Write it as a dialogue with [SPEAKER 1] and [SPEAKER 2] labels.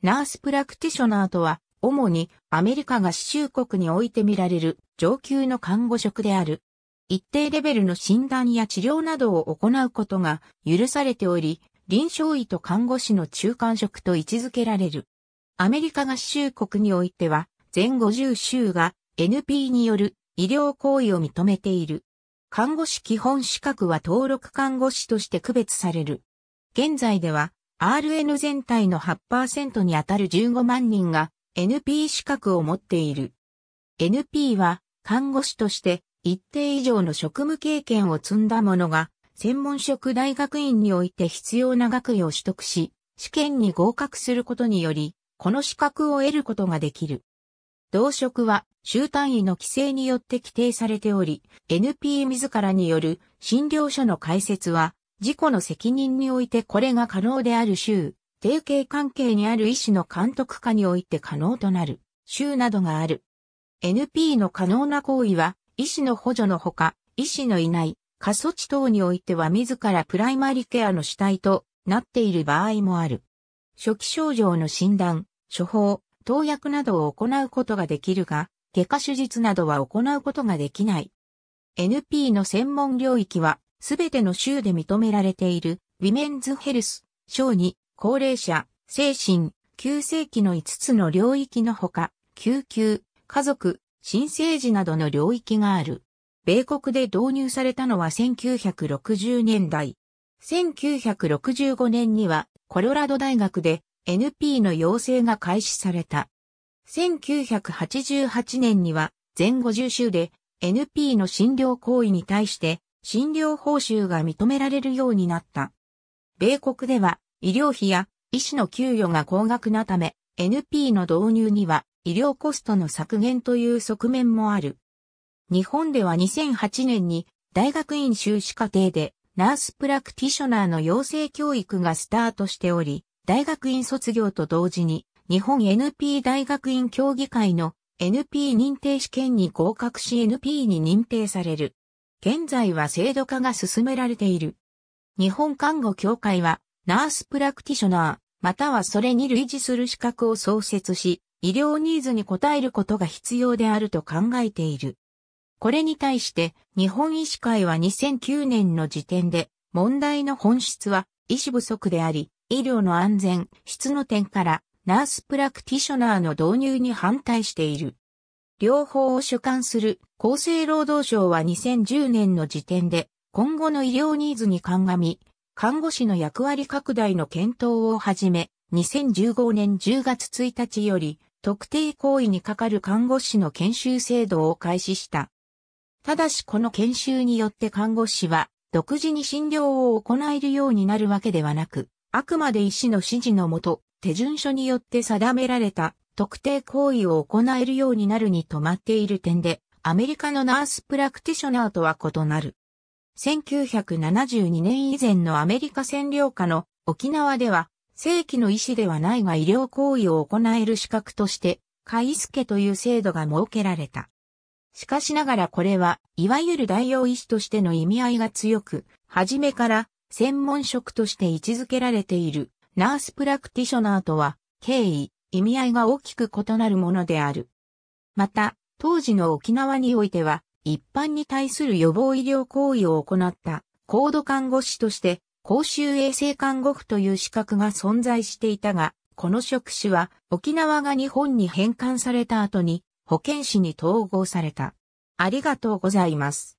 [SPEAKER 1] ナースプラクティショナーとは、主にアメリカ合衆国において見られる上級の看護職である。一定レベルの診断や治療などを行うことが許されており、臨床医と看護師の中間職と位置づけられる。アメリカ合衆国においては、全50州が NP による医療行為を認めている。看護師基本資格は登録看護師として区別される。現在では RN 全体の8%にあたる15万人が NP 資格を持っている。NP は看護師として一定以上の職務経験を積んだ者が専門職大学院において必要な学位を取得し、試験に合格することにより、この資格を得ることができる。同職は、週単位の規制によって規定されており、NP 自らによる診療所の開設は、事故の責任においてこれが可能である州、定型関係にある医師の監督下において可能となる、州などがある。NP の可能な行為は、医師の補助のほか、医師のいない、過疎地等においては自らプライマリケアの主体となっている場合もある。初期症状の診断、処方、投薬などを行うことができるが、外科手術などは行うことができない。NP の専門領域はすべての州で認められている、ウィメンズヘルス、小児、高齢者、精神、急性期の5つの領域のほか、救急、家族、新生児などの領域がある。米国で導入されたのは1960年代。1965年にはコロラド大学で NP の養成が開始された。1988年には全50州で NP の診療行為に対して診療報酬が認められるようになった。米国では医療費や医師の給与が高額なため NP の導入には医療コストの削減という側面もある。日本では2008年に大学院修士課程でナースプラクティショナーの養成教育がスタートしており、大学院卒業と同時に日本 NP 大学院協議会の NP 認定試験に合格し NP に認定される。現在は制度化が進められている。日本看護協会は、ナースプラクティショナー、またはそれに類似する資格を創設し、医療ニーズに応えることが必要であると考えている。これに対して、日本医師会は2009年の時点で、問題の本質は医師不足であり、医療の安全、質の点から、ナースプラクティショナーの導入に反対している。両方を主管する厚生労働省は2010年の時点で、今後の医療ニーズに鑑み、看護師の役割拡大の検討をはじめ、2015年10月1日より、特定行為に係る看護師の研修制度を開始した。ただしこの研修によって看護師は、独自に診療を行えるようになるわけではなく、あくまで医師の指示のもと、手順書によって定められた特定行為を行えるようになるに止まっている点で、アメリカのナースプラクティショナーとは異なる。1972年以前のアメリカ占領下の沖縄では、正規の医師ではないが医療行為を行える資格として、海けという制度が設けられた。しかしながらこれは、いわゆる代用医師としての意味合いが強く、初めから専門職として位置づけられているナースプラクティショナーとは、経緯、意味合いが大きく異なるものである。また、当時の沖縄においては、一般に対する予防医療行為を行った高度看護師として公衆衛生看護婦という資格が存在していたが、この職種は沖縄が日本に返還された後に保健師に統合された。ありがとうございます。